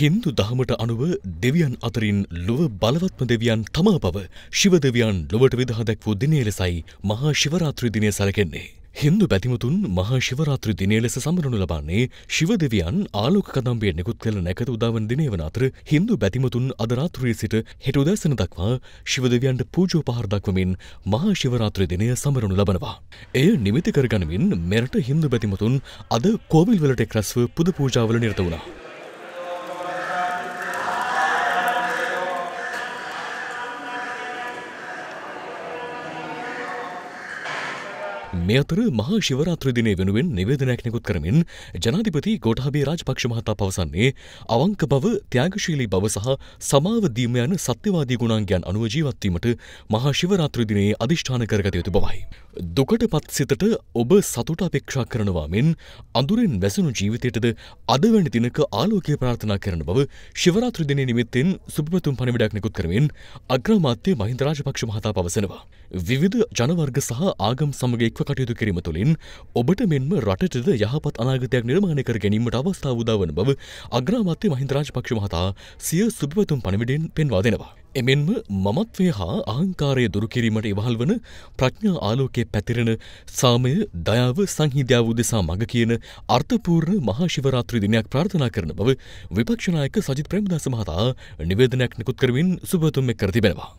හින්දු දහමට අනුව දෙවියන් අතරින් ලොව බලවත්ම දෙවියන් තමා බව ශිව දෙවියන් ලොවට විදහ දැක්වූ දිනය ලෙසයි මහා ශිවරාත්‍රි දිනය සැලකෙන්නේ. හින්දු බැතිමතුන් මහා ශිවරාත්‍රි දිනය ලෙස සමරනු ලබන්නේ ශිව දෙවියන් ආලෝක කදම්බය නිකුත් කළ නැකත උදාවන් දිනය වන අතර හින්දු බැතිමතුන් අදරාත්‍රයේ සිට හෙට උදැසන දක්වා ශිව දෙවියන්ට පූජෝපහාර දක්වමින් මහා ශිවරාත්‍රි දිනය සමරනු ලබනවා. එය නිමිති කරගනිමින් මෙරට හින්දු බැතිමතුන් අද කෝවිල්වලට එක් රැස්ව පුද පූජාවල නිරත වුණා. මේ අතර මහා ශිවරාත්‍රදිනය වෙනුවෙන් නිවේදනයක් නිකුත් කරමින් ජනාධිපති ගෝටාබේ රාජපක්ෂ මහතා පවසන්නේ අවංක බව ත්‍යාගශීලී බව සහ සමාවදීම යන සත්‍යවාදී ගුණාන්ගයන් අනුව ජීවත්වීමට මහා ශිවරාත්‍රදිනයේ අධිෂ්ඨාන කරගත යුතු බවයි. දුකට පත්සිතට ඔබ සතුට අපේක්ෂා කරනවා මෙන් අඳුරෙන් වැසුණු ජීවිතයටද අදවැනි දිනක ආලෝකය ප්‍රාර්ථනා කරන බව ශිවරාත්‍රදිනය නිමිත්තෙන් සුපිපතුම් පණිවිඩක් නිකුත් කරමින් අග්‍රමාත්‍ය මහින්ද රාජපක්ෂ මහතා පවසනවා. විවිධ ජනවර්ග සහ ආගම් සමග එක්ව කටයුතු කිරීම තුළින් ඔබට මෙන්ම රටටද යහපත් අනාගතයක් නිර්මාණය කර ගැනීමට අවස්ථාව උදාවන බව අග්‍රාමාත්‍ය මහින්ද රාජපක්ෂ මහතා සිය සුපිපතුම් පණිවිඩයෙන් පෙන්වා දෙනවා. එමෙන්ම මමත්වය හා ආංකාරය දුරුකිරීමට ඉවහල් වන ප්‍රඥා ආලෝකය පැතිරෙන සාමය දයාව සංහිද්‍යාව දෙසා මඟ කියන අර්ථපූර්ණ මහාශිවරාත්‍රි දිනයක් ප්‍රාර්ථනා කරන බව විපක්ෂනායක සජිත් ප්‍රේමදාස මහතා නිවේදනයක් නිකුත් කරමින් සුභතුම්ම කර තිබෙනවා.